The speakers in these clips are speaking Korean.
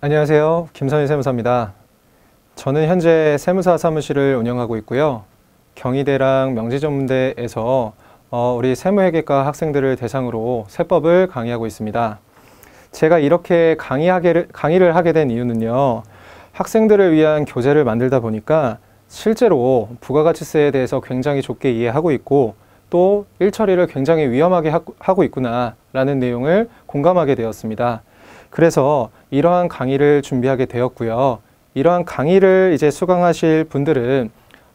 안녕하세요. 김선희 세무사입니다. 저는 현재 세무사 사무실을 운영하고 있고요. 경희대랑 명지전문대에서 어, 우리 세무회계과 학생들을 대상으로 세법을 강의하고 있습니다. 제가 이렇게 강의하게, 강의를 하게 된 이유는요. 학생들을 위한 교재를 만들다 보니까 실제로 부가가치세에 대해서 굉장히 좁게 이해하고 있고 또 일처리를 굉장히 위험하게 하고 있구나라는 내용을 공감하게 되었습니다. 그래서 이러한 강의를 준비하게 되었고요. 이러한 강의를 이제 수강하실 분들은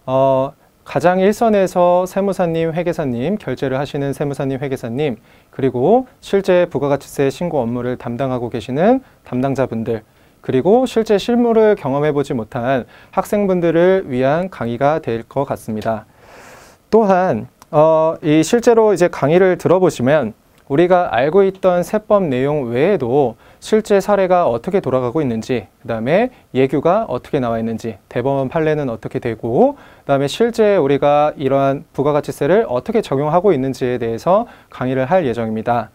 어, 가장 일선에서 세무사님, 회계사님, 결제를 하시는 세무사님, 회계사님 그리고 실제 부가가치세 신고 업무를 담당하고 계시는 담당자분들 그리고 실제 실무를 경험해보지 못한 학생분들을 위한 강의가 될 것 같습니다. 또한 어, 이 실제로 이제 강의를 들어보시면 우리가 알고 있던 세법 내용 외에도 실제 사례가 어떻게 돌아가고 있는지 그 다음에 예규가 어떻게 나와 있는지 대법원 판례는 어떻게 되고 그 다음에 실제 우리가 이러한 부가가치세를 어떻게 적용하고 있는지에 대해서 강의를 할 예정입니다.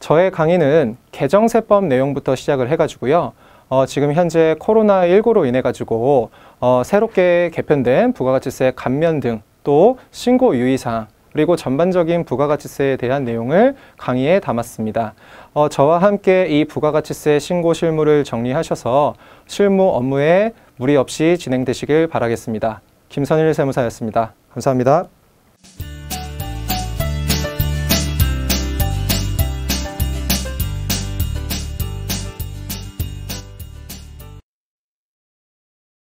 저의 강의는 개정세법 내용부터 시작을 해가지고요. 어, 지금 현재 코로나19로 인해가지고 어, 새롭게 개편된 부가가치세 감면 등 또 신고 유의사항 그리고 전반적인 부가가치세에 대한 내용을 강의에 담았습니다. 어, 저와 함께 이 부가가치세 신고 실무를 정리하셔서 실무 업무에 무리 없이 진행되시길 바라겠습니다. 김선일 세무사였습니다. 감사합니다.